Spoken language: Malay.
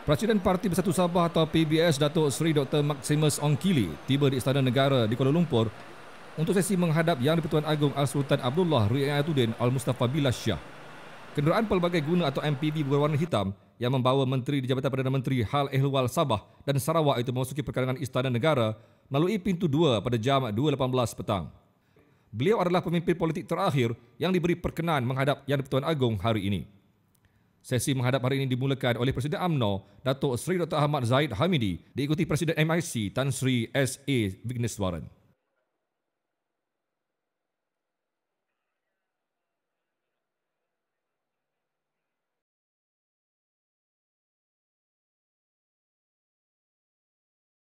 Presiden Parti Bersatu Sabah atau PBS Datuk Seri Dr. Maximus Ongkili tiba di Istana Negara di Kuala Lumpur untuk sesi menghadap Yang di-Pertuan Agong Al-Sultan Abdullah Ruyayatuddin Al-Mustafa Bilas Shah. Kenderaan pelbagai guna atau MPV berwarna hitam yang membawa Menteri di Jabatan Perdana Menteri Hal Ehlwal Sabah dan Sarawak itu memasuki perkarangan Istana Negara melalui pintu 2 pada jam 2.18 petang. Beliau adalah pemimpin politik terakhir yang diberi perkenan menghadap Yang di-Pertuan Agong hari ini. Sesi menghadap hari ini dimulakan oleh Presiden AMNO Datuk Seri Dr. Ahmad Zaid Hamidi, diikuti Presiden MIC, Tan Sri S.A. Vigneswaran. Warren.